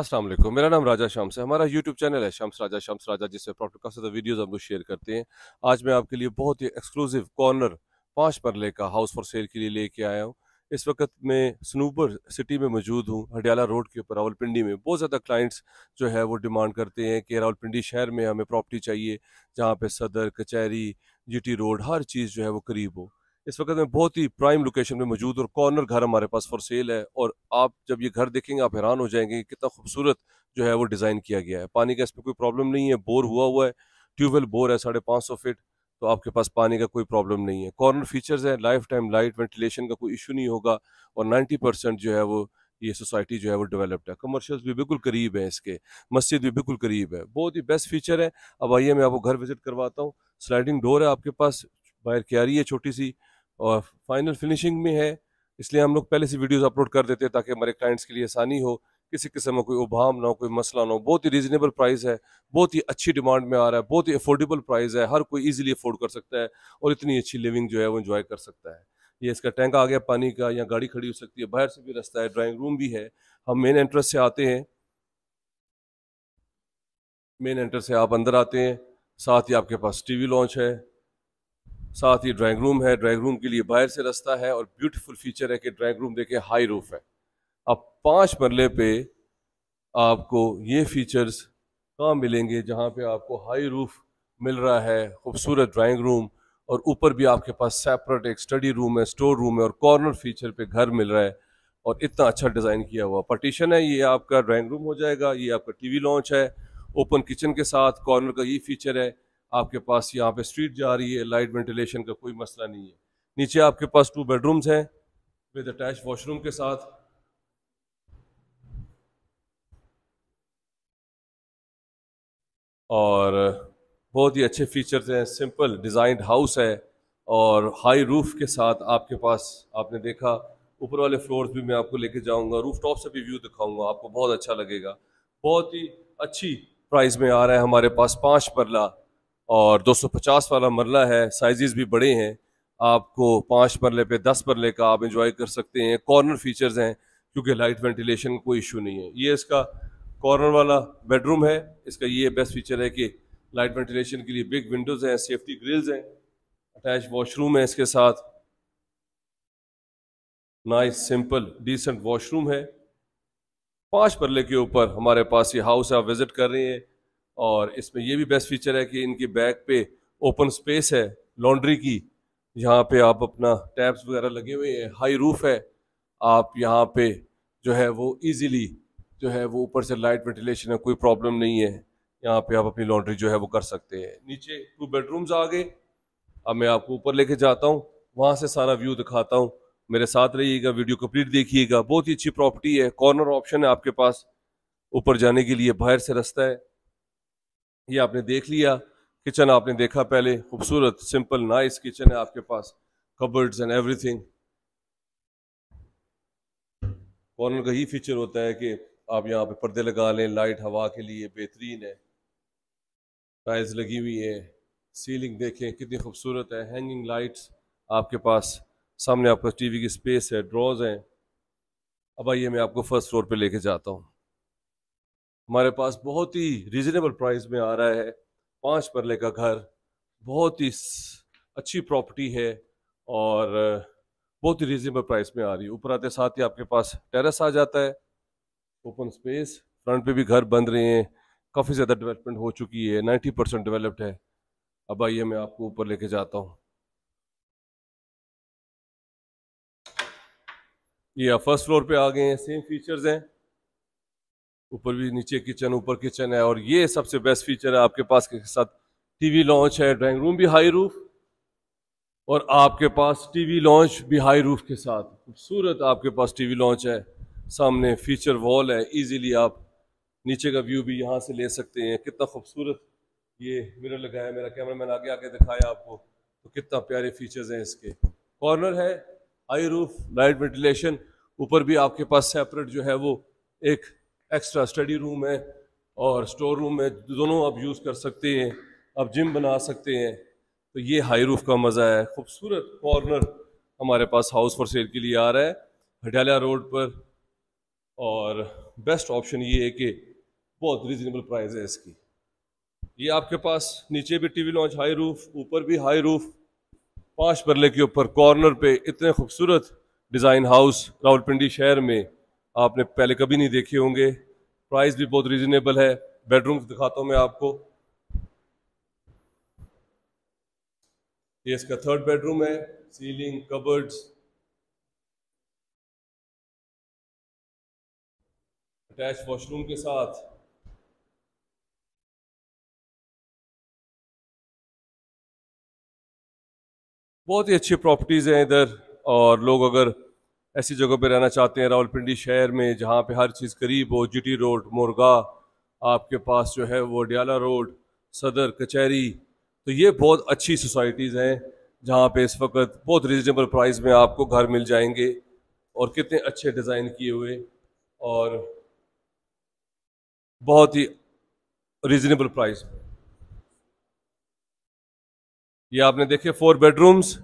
अस्सलाम वालेकुम मेरा नाम राजा शाम है हमारा यूट्यूब चैनल है शाम्स राजा शाम्स राजा जिसमें प्रॉफिट का सदा वीडियोस हम लोग शेयर करते हैं आज मैं आपके लिए बहुत ही एक्सक्लूसिव कॉर्नर पाँच परले का हाउस फॉर सेल के लिए लेके आया हूँ इस वक्त मैं स्नूबर सिटी में मौजूद हूँ हडियाला रोड के ऊपर रावलपिंडी में बहुत ज़्यादा क्लाइंट्स जो है वो डिमांड करते हैं कि रावलपिंडी शहर में हमें प्रॉपर्टी चाहिए जहाँ पर सदर कचहरी जीटी रोड हर चीज़ जो है वो करीब हो इस वक्त में बहुत ही प्राइम लोकेशन में मौजूद और कॉर्नर घर हमारे पास फॉर सेल है और आप जब ये घर देखेंगे आप हैरान हो जाएंगे कितना खूबसूरत जो है वो डिज़ाइन किया गया है पानी का इसमें कोई प्रॉब्लम नहीं है बोर हुआ हुआ है ट्यूबवेल बोर है साढ़े पाँच सौ फिट तो आपके पास पानी का कोई प्रॉब्लम नहीं है कॉर्नर फीचर्स है लाइफ टाइम लाइट वेंटिलेशन का कोई इशू नहीं होगा और नाइन्टी परसेंट जो है वो ये सोसाइटी जो है वो डेवलप्ड है कमर्शियल्स भी बिल्कुल करीब है इसके मस्जिद भी बिल्कुल करीब है बहुत ही बेस्ट फीचर है अब आइए मैं आपको घर विजिट करवाता हूँ स्लाइडिंग डोर है आपके पास बाहर क्यारी है छोटी सी और फाइनल फिनिशिंग में है इसलिए हम लोग पहले से वीडियोस अपलोड कर देते हैं ताकि हमारे क्लाइंट्स के लिए आसानी हो किसी किस्म का कोई उभाम ना हो कोई मसला ना हो बहुत ही रीजनेबल प्राइस है बहुत ही अच्छी डिमांड में आ रहा है बहुत ही अफोर्डेबल प्राइस है हर कोई इजीली अफोर्ड कर सकता है और इतनी अच्छी लिविंग जो है वो इन्जॉय कर सकता है ये इसका टैंक आ गया पानी का या गाड़ी खड़ी हो सकती है बाहर से भी रास्ता है ड्राइंग रूम भी है हम मेन एंट्रेंस से आते हैं मेन एंट्रेंस से आप अंदर आते हैं साथ ही आपके पास टीवी लॉन्च है साथ ही ड्राइंग रूम है ड्राइंग रूम के लिए बाहर से रास्ता है और ब्यूटीफुल फीचर है कि ड्राइंग रूम देखे हाई रूफ है अब पाँच मरले पे आपको ये फीचर्स कहाँ मिलेंगे जहाँ पे आपको हाई रूफ मिल रहा है खूबसूरत ड्राइंग रूम और ऊपर भी आपके पास सेपरेट एक स्टडी रूम है स्टोर रूम है और कॉर्नर फीचर पे घर मिल रहा है और इतना अच्छा डिज़ाइन किया हुआ पार्टीशन है ये आपका ड्राइंग रूम हो जाएगा ये आपका टी लॉन्च है ओपन किचन के साथ कॉर्नर का ये फीचर है आपके पास यहाँ पे स्ट्रीट जा रही है लाइट वेंटिलेशन का कोई मसला नहीं है नीचे आपके पास टू बेडरूम्स हैं विद अटैच वॉशरूम के साथ और बहुत ही अच्छे फीचर्स हैं सिंपल डिज़ाइंड हाउस है और हाई रूफ़ के साथ आपके पास आपने देखा ऊपर वाले फ्लोर्स भी मैं आपको लेके जाऊंगा रूफ टॉप से भी व्यू दिखाऊंगा आपको बहुत अच्छा लगेगा बहुत ही अच्छी प्राइस में आ रहा है हमारे पास पांच परला और 250 वाला मरला है साइजेस भी बड़े हैं आपको पाँच मरले पे दस मरले का आप इंजॉय कर सकते हैं कॉर्नर फीचर्स हैं क्योंकि लाइट वेंटिलेशन कोई इशू नहीं है ये इसका कॉर्नर वाला बेडरूम है इसका ये बेस्ट फीचर है कि लाइट वेंटिलेशन के लिए बिग विंडोज़ हैं सेफ्टी ग्रिल्स हैं अटैच वॉशरूम है इसके साथ नाइस सिंपल डिसेंट वॉशरूम है पाँच परले के ऊपर हमारे पास ये हाउस आप विज़िट कर रहे हैं और इसमें ये भी बेस्ट फीचर है कि इनकी बैक पे ओपन स्पेस है लॉन्ड्री की यहाँ पे आप अपना टैब्स वगैरह लगे हुए हैं हाई रूफ है आप यहाँ पे जो है वो इजीली जो है वो ऊपर से लाइट वेंटिलेशन है कोई प्रॉब्लम नहीं है यहाँ पे आप अपनी लॉन्ड्री जो है वो कर सकते हैं नीचे टू बेडरूम्स आ गए अब मैं आपको ऊपर लेके जाता हूँ वहाँ से सारा व्यू दिखाता हूँ मेरे साथ रहिएगा वीडियो कंप्लीट देखिएगा बहुत ही अच्छी प्रॉपर्टी है कॉर्नर ऑप्शन है आपके पास ऊपर जाने के लिए बाहर से रास्ता है ये आपने देख लिया किचन आपने देखा पहले खूबसूरत सिंपल नाइस किचन है आपके पास कबर्ड्स एंड एवरीथिंग कॉर्नर का ही फीचर होता है कि आप यहाँ पे पर्दे लगा लें लाइट हवा के लिए बेहतरीन है टाइल्स लगी हुई है सीलिंग देखें कितनी खूबसूरत है हैंगिंग लाइट्स आपके पास सामने आपका टीवी की स्पेस है ड्रॉज हैं अब आइए मैं आपको फर्स्ट फ्लोर पे लेके जाता हूँ हमारे पास बहुत ही रिजनेबल प्राइस में आ रहा है पाँच परले का घर बहुत ही अच्छी प्रॉपर्टी है और बहुत ही रिजनेबल प्राइस में आ रही है ऊपर आते साथ ही आपके पास टेरेस आ जाता है ओपन स्पेस फ्रंट पे भी घर बन रहे हैं काफ़ी ज़्यादा डेवलपमेंट हो चुकी है नाइन्टी परसेंट डेवलप्ड है अब आइए मैं आपको ऊपर लेके जाता हूँ ये आप फर्स्ट फ्लोर पे आ गए हैं सेम फीचर्स हैं ऊपर भी नीचे किचन ऊपर किचन है और ये सबसे बेस्ट फीचर है आपके पास के साथ टीवी लॉन्च है ड्राइंग रूम भी हाई रूफ और आपके पास टीवी लॉन्च भी हाई रूफ के साथ खूबसूरत आपके पास टीवी लॉन्च है सामने फीचर वॉल है इजीली आप नीचे का व्यू भी यहाँ से ले सकते हैं कितना खूबसूरत ये मिरर लगाया मेरा कैमरा मैन आगे आगे दिखाया आपको तो कितना प्यारे फीचर्स हैं इसके कॉर्नर है हाई रूफ लाइट वेंटिलेशन ऊपर भी आपके पास सेपरेट जो है वो एक एक्स्ट्रा स्टडी रूम है और स्टोर रूम है दोनों आप यूज़ कर सकते हैं आप जिम बना सकते हैं तो ये हाई रूफ का मज़ा है खूबसूरत कॉर्नर हमारे पास हाउस फॉर सेल के लिए आ रहा है हटियाला रोड पर और बेस्ट ऑप्शन ये है कि बहुत रिजनेबल प्राइस है इसकी ये आपके पास नीचे भी टीवी लॉन्च हाई रूफ ऊपर भी हाई रूफ पांच बरले के ऊपर कॉर्नर पे इतने खूबसूरत डिज़ाइन हाउस रावलपिंडी शहर में आपने पहले कभी नहीं देखे होंगे प्राइस भी बहुत रिजनेबल है बेडरूम दिखाता हूँ मैं आपको ये इसका थर्ड बेडरूम है सीलिंग कबर्ड्स अटैच वॉशरूम के साथ बहुत ही अच्छी प्रॉपर्टीज़ हैं इधर और लोग अगर ऐसी जगहों पे रहना चाहते हैं रावलपिंडी शहर में जहाँ पे हर चीज़ करीब हो जीटी रोड मोरगा आपके पास जो है वो डियाला रोड सदर कचहरी तो ये बहुत अच्छी सोसाइटीज़ हैं जहाँ पे इस वक्त बहुत रिजनेबल प्राइस में आपको घर मिल जाएंगे और कितने अच्छे डिज़ाइन किए हुए और बहुत ही रिजनेबल प्राइस ये आपने देखे फोर बेडरूम्स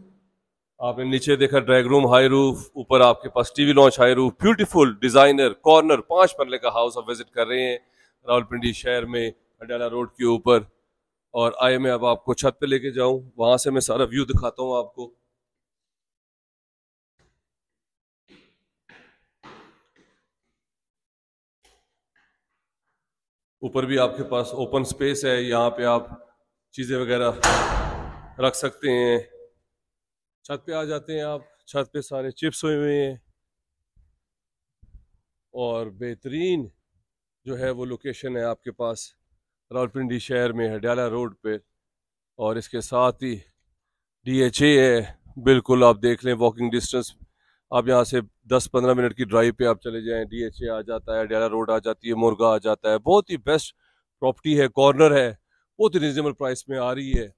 आपने नीचे देखा ड्रैग रूम हाई रूफ ऊपर आपके पास TV lounge high roof beautiful designer corner पांच मरले का हाउस आप विजिट कर रहे हैं रावलपिंडी शहर में अडाला रोड के ऊपर और आए मैं अब आपको छत पे लेके जाऊं वहां से मैं सारा व्यू दिखाता हूं आपको ऊपर भी आपके पास ओपन स्पेस है यहाँ पे आप चीज़ें वगैरह रख सकते हैं छत पे आ जाते हैं आप छत पे सारे चिप्स हुए हुए हैं और बेहतरीन जो है वो लोकेशन है आपके पास रावलपिंडी शहर में डाला रोड पे और इसके साथ ही डीएचए है बिल्कुल आप देख लें वॉकिंग डिस्टेंस आप यहाँ से 10-15 मिनट की ड्राइव पे आप चले जाएं डीएचए आ जाता है डाला रोड आ जाती है मुर्गा आ जाता है बहुत ही बेस्ट प्रॉपर्टी है कॉर्नर है बहुत ही रिजनेबल प्राइस में आ रही है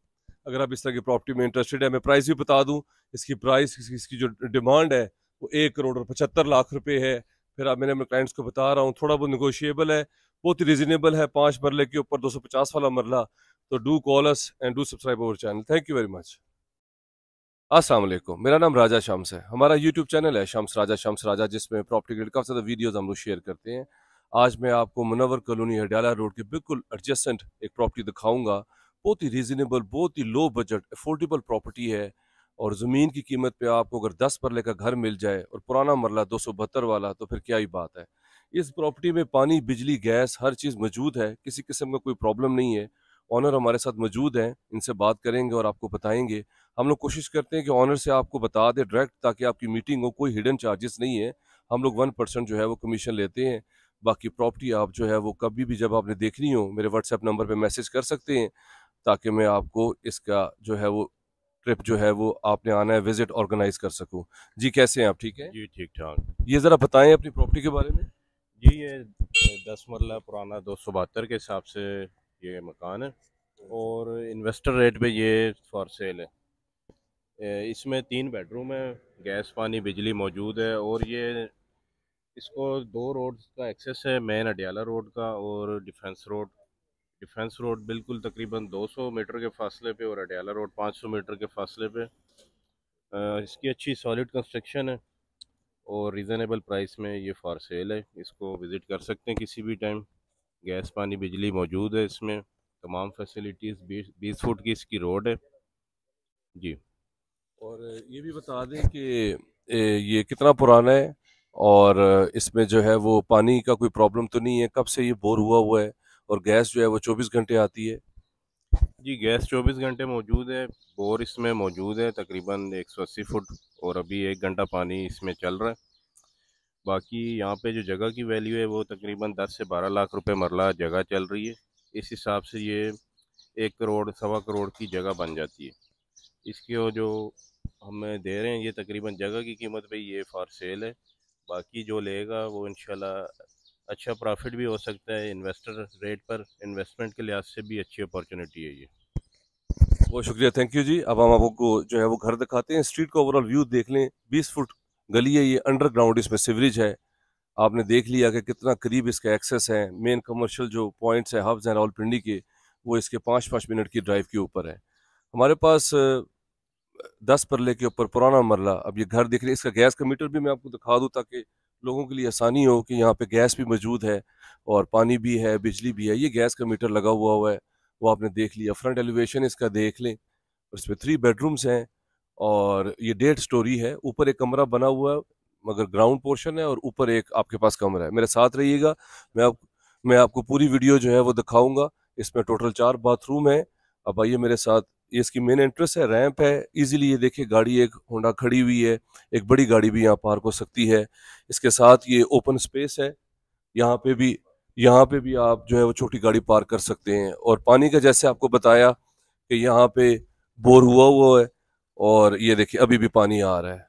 अगर आप इस तरह की प्रॉपर्टी में इंटरेस्टेड है मैं प्राइस भी बता दूँ इसकी प्राइस इसकी, जो डिमांड है वो एक करोड़ और पचहत्तर लाख रुपए है फिर आप मैंने अपने क्लाइंट्स को बता रहा हूँ थोड़ा बहुत निगोशिएबल है बहुत ही रिजनेबल है पाँच मरले के ऊपर पचास वाला मरला तो do call us and do subscribe our channel thank you very much अस्सलाम वालेकुम मेरा नाम राजा शाम्स है हमारा यूट्यूब चैनल है शाम्स राजा शाम्स राजा जिसमें प्रॉपर्टी ग्रेड काफ़ी ज़्यादा वीडियोज़ हम लोग शेयर करते हैं आज मैं आपको मुनवर कॉलोनी हडियाला रोड के बिल्कुल एडजस्टेंट एक प्रॉपर्टी दिखाऊंगा बहुत ही रीजनेबल बहुत ही लो बजट अफोर्डेबल प्रॉपर्टी है और ज़मीन की कीमत पे आपको अगर दस परले का घर मिल जाए और पुराना मरला दो सौ बहत्तर वाला तो फिर क्या ही बात है इस प्रॉपर्टी में पानी बिजली गैस हर चीज़ मौजूद है किसी किस्म का कोई प्रॉब्लम नहीं है ऑनर हमारे साथ मौजूद हैं इनसे बात करेंगे और आपको बताएंगे हम लोग कोशिश करते हैं कि ऑनर से आपको बता दें डायरेक्ट ताकि आपकी मीटिंग हो कोई हिडन चार्जेस नहीं है हम लोग वन परसेंट जो है वो कमीशन लेते हैं बाकी प्रॉपर्टी आप जो है वो कभी भी जब आपने देखनी हो मेरे व्हाट्सएप नंबर पर मैसेज कर सकते हैं ताकि मैं आपको इसका जो है वो ट्रिप जो है वो आपने आना है विजिट ऑर्गेनाइज कर सकूँ जी कैसे हैं आप ठीक है जी ठीक ठाक ये ज़रा बताएं अपनी प्रॉपर्टी के बारे में जी ये दस मरला पुराना दो सौ बहत्तर के हिसाब से ये मकान है और इन्वेस्टर रेट पे ये फॉर सेल है इसमें तीन बेडरूम है गैस पानी बिजली मौजूद है और ये इसको दो रोड का एक्सेस है मेन अडियाला रोड का और डिफेंस रोड डिफेंस रोड बिल्कुल तकरीबन 200 मीटर के फासले पे और अडयाला रोड 500 मीटर के फासले पे इसकी अच्छी सॉलिड कंस्ट्रक्शन है और रीज़नेबल प्राइस में ये फॉर सेल है इसको विज़िट कर सकते हैं किसी भी टाइम गैस पानी बिजली मौजूद है इसमें तमाम फैसिलिटीज़ बीस बीस फुट की इसकी रोड है जी और ये भी बता दें कि ये कितना पुराना है और इसमें जो है वो पानी का कोई प्रॉब्लम तो नहीं है कब से ये बोर हुआ हुआ है और गैस जो है वो चौबीस घंटे आती है जी गैस 24 घंटे मौजूद है बोर इसमें मौजूद है तकरीबन 180 फुट और अभी एक घंटा पानी इसमें चल रहा है बाकी यहाँ पे जो जगह की वैल्यू है वो तकरीबन 10 से 12 लाख रुपए मरला जगह चल रही है इस हिसाब से ये एक करोड़ सवा करोड़ की जगह बन जाती है इसके जो हमें दे रहे हैं ये तकरीबन जगह की कीमत पे ये फॉर सेल है बाकी जो लेगा वो इन अच्छा प्रॉफिट भी हो सकता है इन्वेस्टर रेट पर इन्वेस्टमेंट के लिहाज से भी अच्छी अपॉर्चुनिटी है ये बहुत शुक्रिया थैंक यू जी अब हम आपको जो है वो घर दिखाते हैं स्ट्रीट का ओवरऑल व्यू देख लें बीस फुट गली है ये अंडरग्राउंड इसमें सिवरेज है आपने देख लिया कि कितना करीब इसका एक्सेस है मेन कमर्शियल जो पॉइंट्स है हब्स हैं रावलपिंडी के वो इसके पाँच पाँच मिनट की ड्राइव के ऊपर है हमारे पास दस परले के ऊपर पुराना मरला अब ये घर देख रहे इसका गैस का मीटर भी मैं आपको दिखा दूँ ताकि लोगों के लिए आसानी हो कि यहाँ पे गैस भी मौजूद है और पानी भी है बिजली भी है ये गैस का मीटर लगा हुआ हुआ है वो आपने देख लिया फ्रंट एलिवेशन इसका देख लें इसमें थ्री बेडरूम्स हैं और ये डेढ़ स्टोरी है ऊपर एक कमरा बना हुआ है मगर ग्राउंड पोर्शन है और ऊपर एक आपके पास कमरा है मेरे साथ रहिएगा मैं आप मैं आपको पूरी वीडियो जो है वो दिखाऊँगा इसमें टोटल चार बाथरूम है अब आइए मेरे साथ ये इसकी मेन एंट्रेंस है रैंप है इजीली ये देखिए गाड़ी एक होंडा खड़ी हुई है एक बड़ी गाड़ी भी यहाँ पार्क हो सकती है इसके साथ ये ओपन स्पेस है यहाँ पे भी यहाँ पे भी आप जो है वो छोटी गाड़ी पार्क कर सकते हैं और पानी का जैसे आपको बताया कि यहाँ पे बोर हुआ हुआ है और ये देखिए अभी भी पानी आ रहा है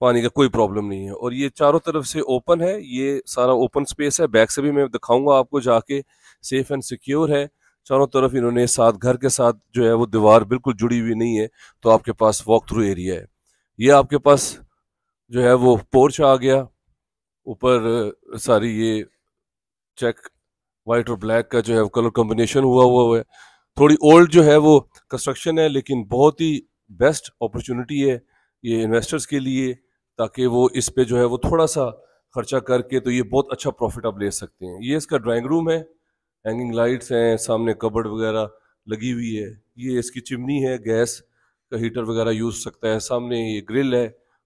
पानी का कोई प्रॉब्लम नहीं है और ये चारों तरफ से ओपन है ये सारा ओपन स्पेस है बैक से भी मैं दिखाऊंगा आपको जाके सेफ एंड सिक्योर है चारों तरफ इन्होंने साथ घर के साथ जो है वो दीवार बिल्कुल जुड़ी हुई नहीं है तो आपके पास वॉक थ्रू एरिया है ये आपके पास जो है वो पोर्च आ गया ऊपर सारी ये चेक वाइट और ब्लैक का जो है कलर कॉम्बिनेशन हुआ हुआ है थोड़ी ओल्ड जो है वो कंस्ट्रक्शन है लेकिन बहुत ही बेस्ट अपॉर्चुनिटी है ये इन्वेस्टर्स के लिए ताकि वो इस पे जो है वो थोड़ा सा खर्चा करके तो ये बहुत अच्छा प्रॉफिट आप ले सकते हैं ये इसका ड्राइंग रूम है हैंगिंग लाइट्स हैं सामने कबड़ वगैरह लगी हुई है ये इसकी चिमनी है गैस का हीटर वगैरह यूज़ सकता है सामने ये ग्रिल है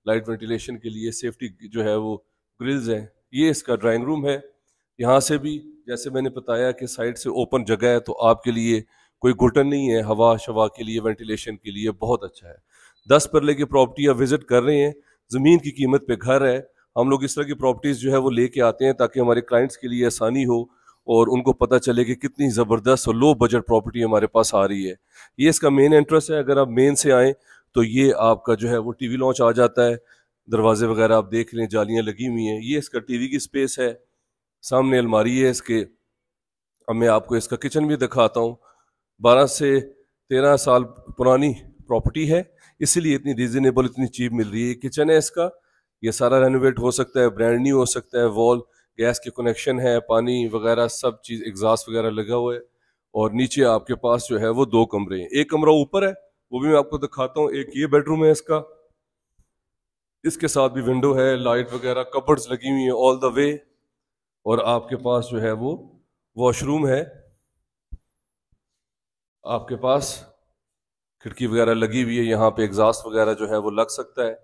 लाइट वेंटिलेशन के लिए सेफ्टी जो है वो ग्रिल्स हैं ये इसका ड्राइंग रूम है यहाँ से भी जैसे मैंने बताया कि साइड से ओपन जगह है तो आपके लिए कोई घुटन नहीं है हवा शवा के लिए वेंटिलेशन के लिए बहुत अच्छा है दस पर लेके प्रॉपर्टी आप विजिट कर रहे हैं ज़मीन की कीमत पे घर है हम लोग इस तरह की प्रॉपर्टीज़ जो है वो लेके आते हैं ताकि हमारे क्लाइंट्स के लिए आसानी हो और उनको पता चले कि कितनी ज़बरदस्त और लो बजट प्रॉपर्टी हमारे पास आ रही है ये इसका मेन इंटरेस्ट है अगर आप मेन से आएँ तो ये आपका जो है वो टीवी लॉन्च आ जाता है दरवाजे वगैरह आप देख लें जालियाँ लगी हुई हैं ये इसका टीवी की स्पेस है सामने अलमारी है इसके अब मैं आपको इसका किचन भी दिखाता हूँ बारह से तेरह साल पुरानी प्रॉपर्टी है इसीलिए इतनी रिजनेबल इतनी चीप मिल रही है किचन है इसका ये सारा रेनोवेट हो सकता है ब्रांड न्यू हो सकता है वॉल गैस के कनेक्शन है पानी वगैरह सब चीज़ एग्जास्ट वगैरह लगा हुआ है और नीचे आपके पास जो है वो दो कमरे हैं एक कमरा ऊपर है वो भी मैं आपको दिखाता हूँ एक ये बेडरूम है इसका इसके साथ भी विंडो है लाइट वगैरह कपड़्स लगी हुई है ऑल द वे और आपके पास जो है वो वॉशरूम है आपके पास खिड़की वगैरह लगी हुई है यहाँ पे एग्जॉस्ट वगैरह जो है वो लग सकता है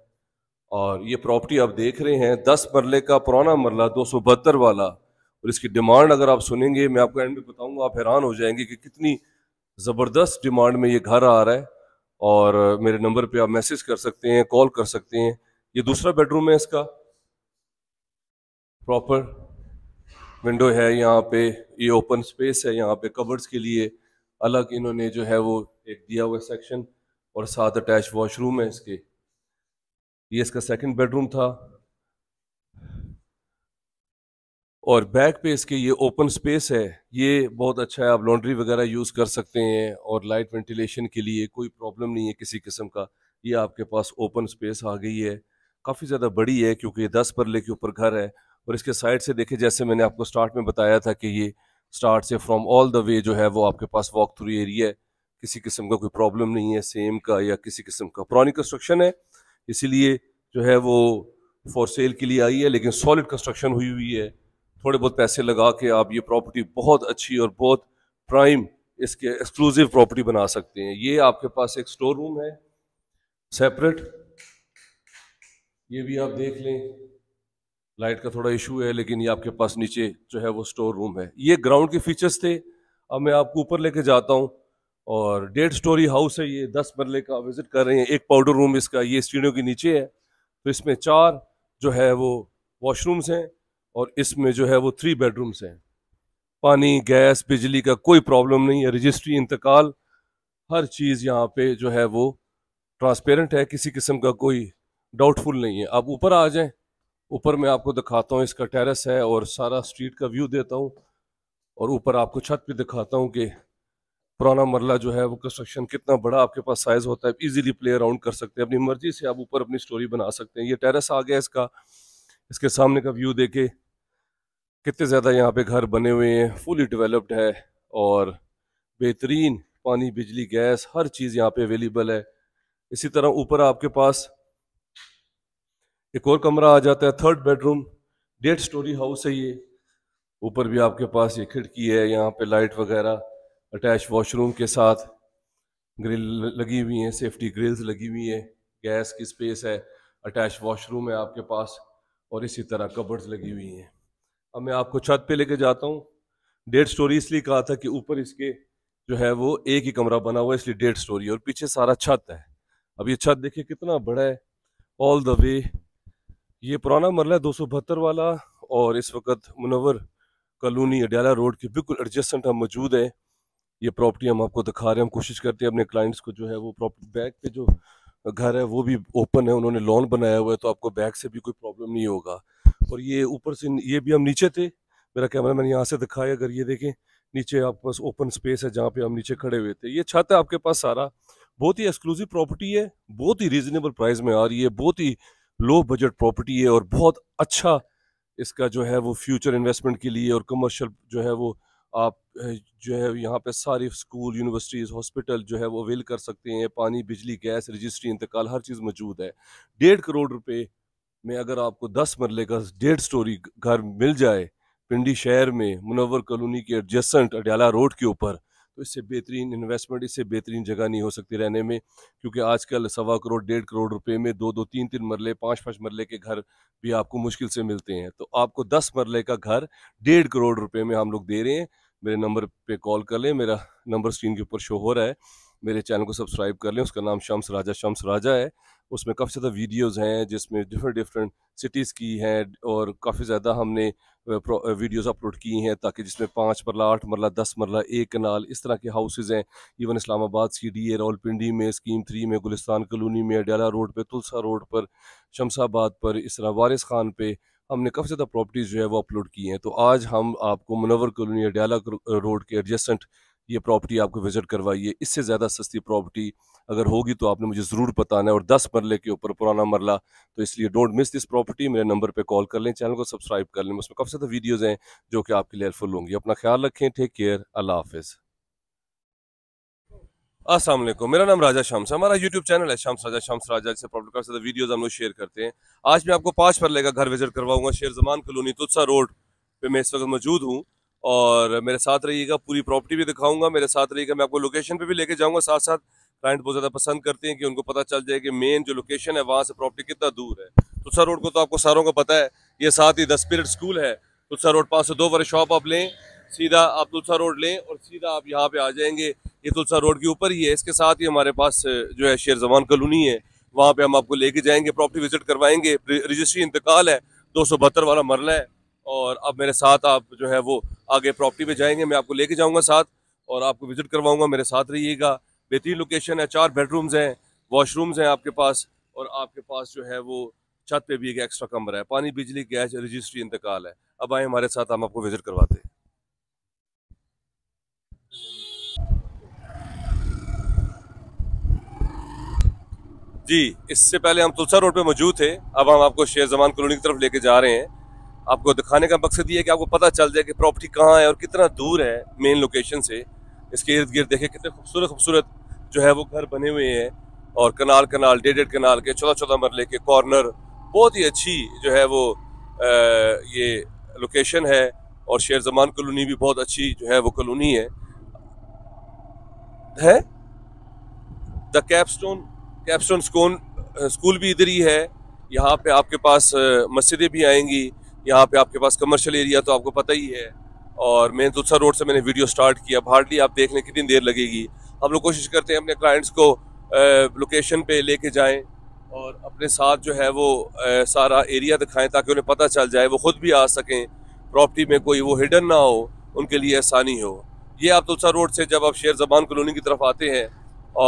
और ये प्रॉपर्टी आप देख रहे हैं दस मरले का पुराना मरला दो सौ बहत्तर वाला और इसकी डिमांड अगर आप सुनेंगे मैं आपको एंड में बताऊंगा आप हैरान हो जाएंगे कि कितनी ज़बरदस्त डिमांड में ये घर आ रहा है और मेरे नंबर पे आप मैसेज कर सकते हैं कॉल कर सकते हैं ये दूसरा बेडरूम है इसका प्रॉपर विंडो है यहाँ पे ये ओपन स्पेस है यहाँ पे कवर्स के लिए अलग इन्होंने जो है वो एक दिया हुआ सेक्शन और साथ अटैच वॉशरूम है इसके ये इसका सेकंड बेडरूम था और बैक पे इसके ये ओपन स्पेस है ये बहुत अच्छा है आप लॉन्ड्री वगैरह यूज़ कर सकते हैं और लाइट वेंटिलेशन के लिए कोई प्रॉब्लम नहीं है किसी किस्म का ये आपके पास ओपन स्पेस आ गई है काफ़ी ज़्यादा बड़ी है क्योंकि ये दस परले के ऊपर घर है और इसके साइड से देखे जैसे मैंने आपको स्टार्ट में बताया था कि ये स्टार्ट से फ्रॉम ऑल द वे जो है वो आपके पास वॉक थ्रू एरिया है किसी किस्म का कोई प्रॉब्लम नहीं है सेम का या किसी किस्म का पुरानी कंस्ट्रक्शन है इसीलिए जो है वो फॉर सेल के लिए आई है लेकिन सॉलिड कंस्ट्रक्शन हुई हुई है थोड़े बहुत पैसे लगा के आप ये प्रॉपर्टी बहुत अच्छी और बहुत प्राइम इसके एक्सक्लूसिव प्रॉपर्टी बना सकते हैं ये आपके पास एक स्टोर रूम है सेपरेट ये भी आप देख लें लाइट का थोड़ा इशू है लेकिन ये आपके पास नीचे जो है वो स्टोर रूम है ये ग्राउंड के फीचर्स थे अब मैं आपको ऊपर लेके जाता हूँ और डेढ़ स्टोरी हाउस है ये दस मरले का विज़िट कर रहे हैं एक पाउडर रूम इसका ये स्टीडियो के नीचे है तो इसमें चार जो है वो वॉशरूम्स हैं और इसमें जो है वो थ्री बेडरूम्स हैं पानी गैस बिजली का कोई प्रॉब्लम नहीं है रजिस्ट्री इंतकाल हर चीज़ यहाँ पे जो है वो ट्रांसपेरेंट है किसी किस्म का कोई डाउटफुल नहीं है आप ऊपर आ जाएं ऊपर मैं आपको दिखाता हूँ इसका टेरेस है और सारा स्ट्रीट का व्यू देता हूँ और ऊपर आपको छत पे दिखाता हूँ कि पुराना मरला जो है वो कंस्ट्रक्शन कितना बड़ा आपके पास साइज़ होता है इजीली प्ले अराउंड कर सकते हैं अपनी मर्जी से आप ऊपर अपनी स्टोरी बना सकते हैं ये टेरेस आ गया इसका इसके सामने का व्यू देखे कितने ज़्यादा यहाँ पे घर बने हुए हैं फुली डेवलप्ड है और बेहतरीन पानी बिजली गैस हर चीज़ यहाँ पे अवेलेबल है इसी तरह ऊपर आपके पास एक और कमरा आ जाता है थर्ड बेडरूम डेढ़ स्टोरी हाउस है ये ऊपर भी आपके पास ये खिड़की है यहाँ पे लाइट वगैरह अटैच वॉशरूम के साथ ग्रिल लगी हुई हैं सेफ्टी ग्रिल्स लगी हुई हैं गैस की स्पेस है अटैच वॉशरूम है आपके पास और इसी तरह कबर्ड्स लगी हुई हैं अब मैं आपको छत पे लेके जाता हूँ डेढ़ स्टोरी इसलिए कहा था कि ऊपर इसके जो है वो एक ही कमरा बना हुआ है इसलिए डेढ़ स्टोरी और पीछे सारा छत है अब ये छत देखिए कितना बड़ा है ऑल द वे ये पुराना मरला है दो वाला और इस वक्त मुनवर कॉलोनी अडियाला रोड के बिल्कुल एडजस्टेंट हम मौजूद हैं ये प्रॉपर्टी हम आपको दिखा रहे हैं हम कोशिश करते हैं अपने क्लाइंट्स को जो है वो प्रॉपर्टी बैक पे जो घर है वो भी ओपन है उन्होंने लॉन बनाया हुआ है तो आपको बैक से भी कोई प्रॉब्लम नहीं होगा और ये ऊपर से ये भी हम नीचे थे मेरा कैमरा मैंने यहाँ से दिखाया अगर ये देखें नीचे आपके पास ओपन स्पेस है जहाँ पे हम नीचे खड़े हुए थे ये छत है आपके पास सारा बहुत ही एक्सक्लूसिव प्रॉपर्टी है बहुत ही रीजनेबल प्राइस में आ रही है बहुत ही लो बजट प्रॉपर्टी है और बहुत अच्छा इसका जो है वो फ्यूचर इन्वेस्टमेंट के लिए और कमर्शल जो है वो आप जो है यहाँ पे सारी स्कूल यूनिवर्सिटीज़ हॉस्पिटल जो है वो अवेल कर सकते हैं पानी बिजली गैस रजिस्ट्री इंतकाल हर चीज़ मौजूद है डेढ़ करोड़ रुपए में अगर आपको दस मरले का डेढ़ स्टोरी घर मिल जाए पिंडी शहर में मुनवर कॉलोनी के एडजस्टेंट अडयाला रोड के ऊपर तो इससे बेहतरीन इन्वेस्टमेंट इससे बेहतरीन जगह नहीं हो सकती रहने में क्योंकि आजकल सवा करोड़ डेढ़ करोड़ रुपए में दो दो तीन तीन मरले पाँच पाँच मरले के घर भी आपको मुश्किल से मिलते हैं तो आपको दस मरले का घर डेढ़ करोड़ रुपए में हम लोग दे रहे हैं मेरे नंबर पे कॉल कर लें मेरा नंबर स्क्रीन के ऊपर शो हो रहा है मेरे चैनल को सब्सक्राइब कर लें उसका नाम शम्स राजा शम्स राजा है उसमें काफ़ी ज़्यादा वीडियोज़ हैं जिसमें डिफरेंट डिफरेंट सिटीज़ की हैं और काफ़ी ज़्यादा हमने वीडियोस अपलोड की हैं ताकि जिसमें पाँच मरला आठ मरला दस मरला एक कनाल इस तरह के हाउसेज हैं even Islamabad C D A Rawalpindi में स्कीम थ्री में गुलिस्तान कलोनी में अडयाला रोड पर तुलसा रोड पर शमसाबाद पर इस तरह वारिस खान पे हमने काफ़ी ज़्यादा प्रॉपर्टीज़ जो है वो अपलोड की हैं तो आज हम आपको मुनवर कॉलोनी अडियाला रोड के एडजस्टेंट ये प्रॉपर्टी आपको विजिट करवाइए इससे ज़्यादा सस्ती प्रॉपर्टी अगर होगी तो आपने मुझे ज़रूर बताना है और दस मरले के ऊपर पुराना मरला तो इसलिए डोंट मिस दिस प्रॉपर्टी मेरे नंबर पे कॉल कर लें चैनल को सब्सक्राइब कर लें उसमें काफ़ी ज़्यादा वीडियोज़ हैं जो कि आपके लिए हेल्पफुल होंगी अपना ख्याल रखें टेक केयर अल्लाह हाफिज़ असलम मेरा नाम राजा शाम से हमारा यूट्यूब चैनल है शाम्स राजा शाम राजा से पॉडकास्ट से वीडियोज हम लोग शेयर करते हैं आज मैं आपको पाँच पर लेगा घर विजिट करवाऊंगा शेर जमान कॉलोनी तुत्सा रोड पे मैं इस वक्त मौजूद हूँ और मेरे साथ रहिएगा पूरी प्रॉपर्टी भी दिखाऊंगा मेरे साथ रहिएगा मैं आपको लोकेशन पर भी लेके जाऊँगा साथ साथ क्लाइंट बहुत ज़्यादा पसंद करते हैं कि उनको पता चल जाए कि मेन जो लोकेशन है वहाँ से प्रॉपर्टी कितना दूर है तुत्सा रोड को तो आपको सारों को पता है ये साथ ही दस पीरियड स्कूल है तुत्सा रोड पास से दो बार शॉप आप लें सीधा आप तुलसा रोड लें और सीधा आप यहाँ पे आ जाएंगे ये तुलसा रोड के ऊपर ही है इसके साथ ही हमारे पास जो है शेर जमान कलोनी है वहाँ पे हम आपको लेके जाएंगे प्रॉपर्टी विजिट करवाएंगे रजिस्ट्री इंतकाल है दो वाला मरला है और अब मेरे साथ आप जो है वो आगे प्रॉपर्टी पे जाएंगे मैं आपको लेके जाऊंगा साथ और आपको विजिट करवाऊंगा मेरे साथ रहिएगा बेहतरीन लोकेशन है चार बेडरूम्स हैं वॉशरूम्स हैं आपके पास और आपके पास जो है वो छत पे भी एक एक्स्ट्रा कमरा है पानी बिजली गैस रजिस्ट्री इंतकाल है अब आए हमारे साथ हम आपको विजिट करवाते हैं जी इससे पहले हम तुलसा रोड पे मौजूद थे अब हम आपको शेर जमान कॉलोनी की तरफ लेके जा रहे हैं आपको दिखाने का मकसद ये है कि आपको पता चल जाए कि प्रॉपर्टी कहाँ है और कितना दूर है मेन लोकेशन से इसके इर्द गिर्द देखे कितने खूबसूरत खूबसूरत जो है वो घर बने हुए हैं और कनाल कनाल डेढ़ डेढ़ कनाल के चौदह चौदह मरले के कॉर्नर बहुत ही अच्छी जो है वो आ, ये लोकेशन है और शेर जमान कॉलोनी भी बहुत अच्छी जो है वो कॉलोनी है है द कैपस्टोन कैप्स्टोन स्कोन स्कूल भी इधर ही है यहाँ पे आपके पास मस्जिदें भी आएंगी यहाँ पे आपके पास कमर्शियल एरिया तो आपको पता ही है और मैं दूसरा तो रोड से मैंने वीडियो स्टार्ट किया हार्डली आप देखने कितनी देर लगेगी हम लोग कोशिश करते हैं अपने क्लाइंट्स को लोकेशन पे लेके जाएं और अपने साथ जो है वो आ, सारा एरिया दिखाएं ताकि उन्हें पता चल जाए वो खुद भी आ सकें प्रॉपर्टी में कोई वो हिडन ना हो उनके लिए आसानी हो ये आप दूसरा तो रोड से जब आप शेर जबान कॉलोनी की तरफ आते हैं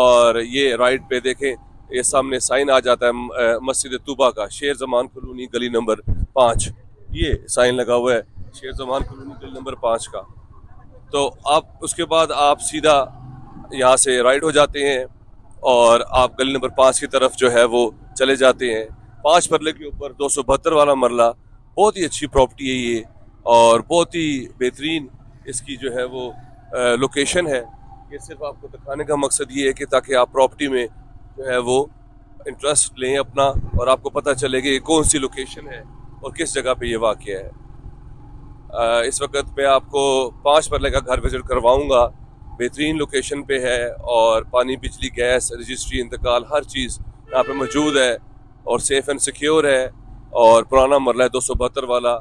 और ये राइट पर देखें ये सामने साइन आ जाता है मस्जिद तुबा का शेर जमान कलोनी गली नंबर पाँच ये साइन लगा हुआ है शेर जमान कलोनी गली नंबर पाँच का तो आप उसके बाद आप सीधा यहाँ से राइड हो जाते हैं और आप गली नंबर पाँच की तरफ जो है वो चले जाते हैं पाँच मरले के ऊपर दो सौ बहत्तर वाला मरला बहुत ही अच्छी प्रॉपर्टी है ये और बहुत ही बेहतरीन इसकी जो है वो आ, लोकेशन है ये सिर्फ आपको दिखाने का मकसद ये है कि ताकि आप प्रॉपर्टी में जो है वो इंटरेस्ट लें अपना और आपको पता चले कि ये कौन सी लोकेशन है और किस जगह पे ये वाक़ है आ, इस वक्त मैं आपको पाँच मरले का घर विज़िट करवाऊँगा बेहतरीन लोकेशन पे है और पानी बिजली गैस रजिस्ट्री इंतकाल हर चीज़ यहाँ पे मौजूद है और सेफ़ एंड सिक्योर है और पुराना मरला है दो सौ बहत्तर वाला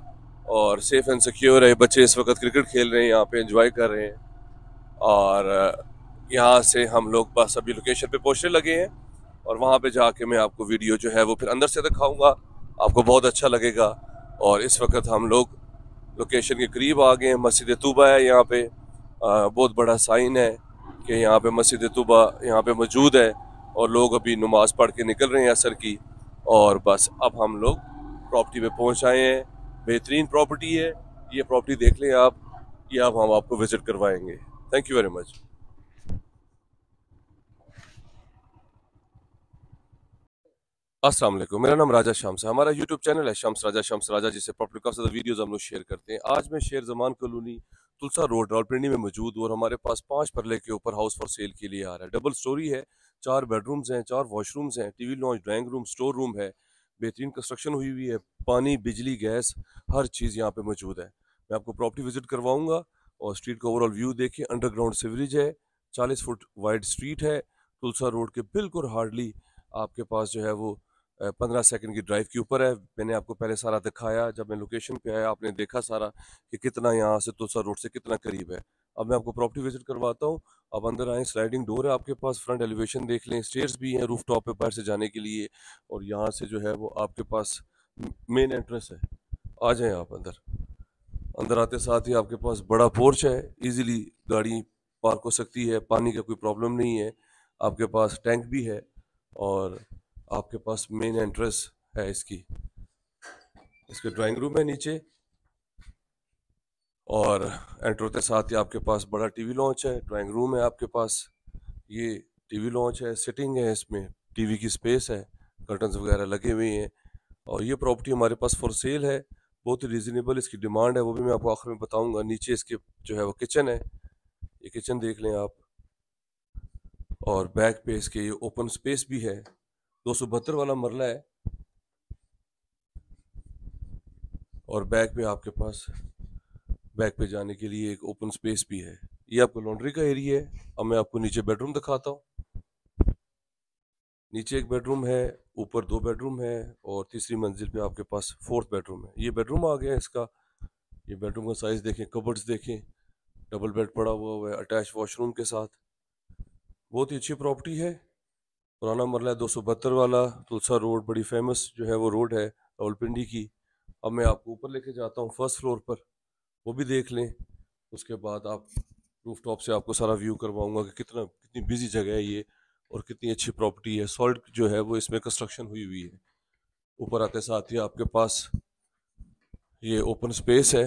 और सेफ़ एंड सिक्योर है बच्चे इस वक्त क्रिकेट खेल रहे हैं यहाँ पर इंजॉय कर रहे हैं और यहाँ से हम लोग बस अभी लोकेशन पे पहुँचने लगे हैं और वहाँ पे जाके मैं आपको वीडियो जो है वो फिर अंदर से दिखाऊंगा आपको बहुत अच्छा लगेगा और इस वक्त हम लोग लोकेशन के करीब आ गए हैं मस्जिद तूबा है यहाँ पे आ, बहुत बड़ा साइन है कि यहाँ पे मस्जिद तूबा यहाँ पे मौजूद है और लोग अभी नमाज पढ़ के निकल रहे हैं असर की और बस अब हम लोग प्रॉपर्टी पर पहुँच आए हैं बेहतरीन प्रॉपर्टी है ये प्रॉपर्टी देख लें आप ये अब हम आपको विज़िट करवाएँगे थैंक यू वेरी मच असल मेरा नाम राजा शाम है हमारा यूट्यूब चैनल है शाम्स राजा शाम्स राजा जिसे पब्लिक काफ़ी ज़्यादा वीडियोज़ हम लोग शेयर करते हैं आज मैं शेर जमान कॉलोनी तुलसा रोड रावलपिंडी में मौजूद हूँ और हमारे पास पाँच परले के ऊपर हाउस फॉर सेल के लिए आ रहा है डबल स्टोरी है चार बेडरूम्स हैं चार वॉशरूम्स हैं TV lounge drawing room store room है बेहतरीन कंस्ट्रक्शन हुई हुई है पानी बिजली गैस हर चीज़ यहाँ पर मौजूद है मैं आपको प्रॉपर्टी विजिट करवाऊँगा और स्ट्रीट का ओवरऑल व्यू देखिए अंडरग्राउंड सिवरेज है चालीस फुट वाइड स्ट्रीट है तुलसा रोड के बिल्कुल हार्डली आपके पास जो है वो पंद्रह सेकंड की ड्राइव के ऊपर है मैंने आपको पहले सारा दिखाया जब मैं लोकेशन पे आया आपने देखा सारा कि कितना यहाँ से तुलसा रोड से कितना करीब है अब मैं आपको प्रॉपर्टी विजिट करवाता हूँ आप अंदर आए स्लाइडिंग डोर है आपके पास फ्रंट एलिवेशन देख लें स्टेयर्स भी हैं रूफ टॉप पर बाहर से जाने के लिए और यहाँ से जो है वो आपके पास मेन एंट्रेंस है आ जाए आप अंदर अंदर आते साथ ही आपके पास बड़ा पोर्च है ईजिली गाड़ी पार्क हो सकती है पानी का कोई प्रॉब्लम नहीं है आपके पास टैंक भी है और आपके पास मेन एंट्रेंस है इसकी इसके ड्राइंग रूम है नीचे और एंट्रो के साथ ही आपके पास बड़ा टीवी लॉन्च है ड्राइंग रूम है आपके पास ये टीवी लॉन्च है सिटिंग है इसमें टीवी की स्पेस है कर्टन्स वगैरह लगे हुए हैं और ये प्रॉपर्टी हमारे पास फॉर सेल है बहुत ही रीज़नेबल इसकी डिमांड है वो भी मैं आपको आखिर में बताऊंगा नीचे इसके जो है वो किचन है ये किचन देख लें आप और बैक पे इसके ये ओपन स्पेस भी है दो सौ बहत्तर वाला मरला है और बैक में आपके पास बैक पे जाने के लिए एक ओपन स्पेस भी है ये आपका लॉन्ड्री का एरिया है अब मैं आपको नीचे बेडरूम दिखाता हूँ नीचे एक बेडरूम है ऊपर दो बेडरूम है और तीसरी मंजिल पे आपके पास फोर्थ बेडरूम है ये बेडरूम आ गया है इसका ये बेडरूम का साइज़ देखें कबर्ड्स देखें डबल बेड पड़ा हुआ हुआ है अटैच वॉशरूम के साथ बहुत ही अच्छी प्रॉपर्टी है पुराना मरला है दो सौ बहत्तर वाला तुलसा रोड बड़ी फेमस जो है वो रोड है रावलपिंडी की अब मैं आपको ऊपर लेके जाता हूँ फर्स्ट फ्लोर पर वो भी देख लें उसके बाद आप रूफ टॉप से आपको सारा व्यू करवाऊँगा कि कितना कितनी बिजी जगह है ये और कितनी अच्छी प्रॉपर्टी है सॉल्ट जो है वो इसमें कंस्ट्रक्शन हुई हुई है ऊपर आते साथ ही आपके पास ये ओपन स्पेस है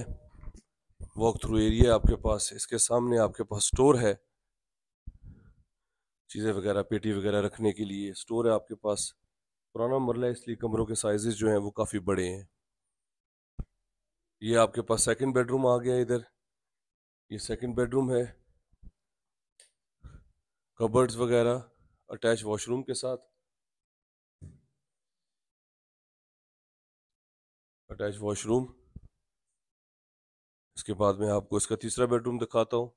वॉक थ्रू एरिया आपके पास इसके सामने आपके पास स्टोर है चीज़ें वगैरह पेटी वगैरह रखने के लिए स्टोर है आपके पास पुराना मरला है इसलिए कमरों के साइजेस जो हैं वो काफ़ी बड़े हैं ये आपके पास सेकंड बेडरूम आ गया इधर ये सेकंड बेडरूम है कबर्ड्स वगैरह अटैच वॉशरूम के साथ अटैच वॉशरूम इसके बाद में आपको इसका तीसरा बेडरूम दिखाता हूँ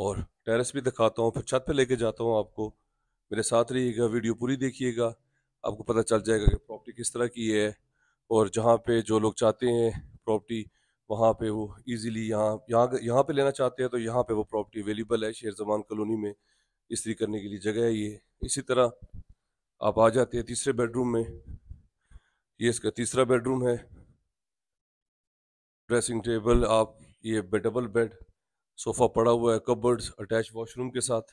और टेरेस भी दिखाता हूँ फिर छत पे लेके जाता हूँ आपको मेरे साथ रहिएगा वीडियो पूरी देखिएगा आपको पता चल जाएगा कि प्रॉपर्टी किस तरह की है और जहाँ पे जो लोग चाहते हैं प्रॉपर्टी वहाँ पे वो इजीली यहाँ यहाँ यहाँ पे लेना चाहते हैं तो यहाँ पे वो प्रॉपर्टी अवेलेबल है शेर जमान कॉलोनी में इसी करने के लिए जगह है ये इसी तरह आप आ जाते हैं तीसरे बेडरूम में ये इसका तीसरा बेडरूम है ड्रेसिंग टेबल आप ये डबल बेड सोफा पड़ा हुआ है कबर्ड्स अटैच वॉशरूम के साथ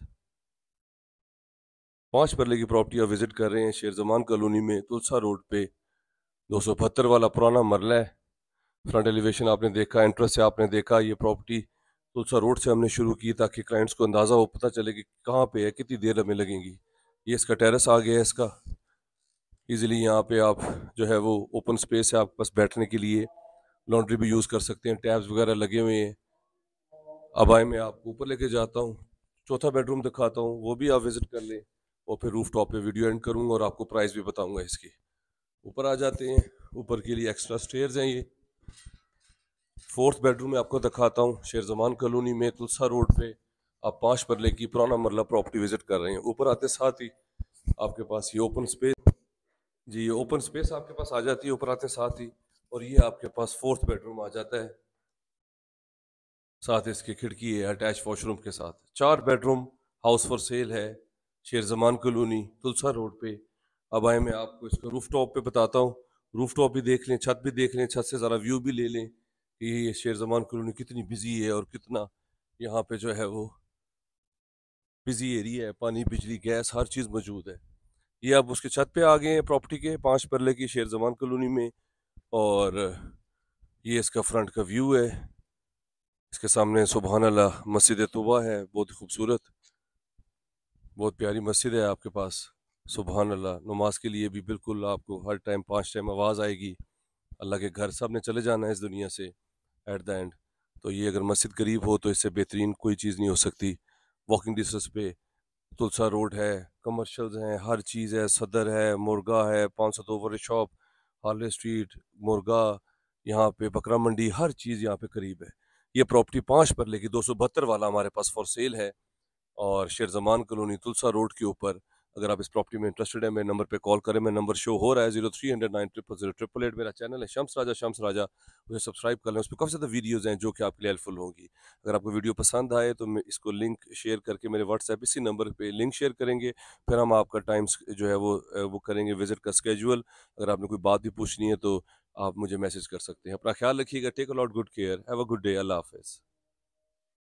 पांच परले की प्रॉपर्टी आप विजिट कर रहे हैं शेर जमान कॉलोनी में तुलसा रोड पे दो सौ बहत्तर वाला पुराना मरला है फ्रंट एलिवेशन आपने देखा एंट्रेंस से आपने देखा ये प्रॉपर्टी तुलसा रोड से हमने शुरू की ताकि क्लाइंट्स को अंदाज़ा हो पता चले कि कहाँ पे है कितनी देर हमें लगेंगी ये इसका टेरेस आ गया है इसका इजीली यहाँ पे आप जो है वो ओपन स्पेस है आपके पास बैठने के लिए लॉन्ड्री भी यूज़ कर सकते हैं टैब्स वगैरह लगे हुए हैं अब आए मैं आपको ऊपर लेके जाता हूँ चौथा बेडरूम दिखाता हूँ वो भी आप विज़िट कर लें और फिर रूफ टॉप पर वीडियो एंड करूँगा और आपको प्राइस भी बताऊँगा इसकी ऊपर आ जाते हैं ऊपर के लिए एक्स्ट्रा स्टेयर्स हैं ये फोर्थ बेडरूम में आपको दिखाता हूँ शेर जमान कॉलोनी में तुलसा रोड पे आप पाँच परले की पुराना मरला प्रॉपर्टी विज़िट कर रहे हैं ऊपर आते साथ ही आपके पास ये ओपन स्पेस जी ये ओपन स्पेस आपके पास आ जाती है ऊपर आते साथ ही और ये आपके पास फोर्थ बेडरूम आ जाता है साथ इसकी खिड़की है अटैच वॉशरूम के साथ चार बेडरूम हाउस फॉर सेल है शेर जमान कॉलोनी तुलसा रोड पे अब आए मैं आपको इसका रूफ टॉप पे बताता हूँ रूफ टॉप भी देख लें छत भी देख लें छत से ज़रा व्यू भी ले लें कि ये शेर जमान कॉलोनी कितनी बिजी है और कितना यहाँ पे जो है वो बिजी एरिया है पानी बिजली गैस हर चीज़ मौजूद है ये अब उसके छत पे आ गए हैं प्रॉपर्टी के पाँच परले की शेर जमान कॉलोनी में और ये इसका फ्रंट का व्यू है इसके सामने सुबहान अल्लाह मस्जिद तोबा है बहुत खूबसूरत बहुत प्यारी मस्जिद है आपके पास सुबहान अल्लाह नमाज के लिए भी बिल्कुल आपको हर टाइम पाँच टाइम आवाज़ आएगी अल्लाह के घर सब ने चले जाना है इस दुनिया से एट द एंड तो ये अगर मस्जिद करीब हो तो इससे बेहतरीन कोई चीज़ नहीं हो सकती वॉकिंग डिस्टेंस पे तुलसा रोड है कमर्शल्स हैं हर चीज़ है सदर है मुर्गा है पाँच सौ ओवर शॉप हार्ले स्ट्रीट मुर्गा यहाँ पे बकरा मंडी हर चीज़ यहाँ पे करीब है ये प्रॉपर्टी पाँच पर लेगी दो वाला हमारे पास फॉर सेल है और शेर जमान कॉलोनी तुलसा रोड के ऊपर अगर आप इस प्रॉपर्टी में इंटरेस्टेड है मेरे नंबर पे कॉल करें मेरा नंबर शो हो रहा है zero three hundred nine triple zero triple eight मेरा चैनल है शम्स राजा शम्स राजा उसे सब्सक्राइब कर लें उस पर काफ़ी ज़्यादा वीडियोज़ हैं जो कि आपके लिए हेल्पफुल होंगी अगर आपको वीडियो पसंद आए तो मैं इसको लिंक शेयर करके मेरे व्हाट्सएप इसी नंबर पर लिंक शेयर करेंगे फिर हम आपका टाइम जो है वो वो करेंगे विजिट का स्केजूल अगर आपने कोई बात भी पूछनी है तो आप मुझे मैसेज कर सकते हैं अपना ख्याल रखिएगा take a lot good care have a good day अल्लाह हाफिज़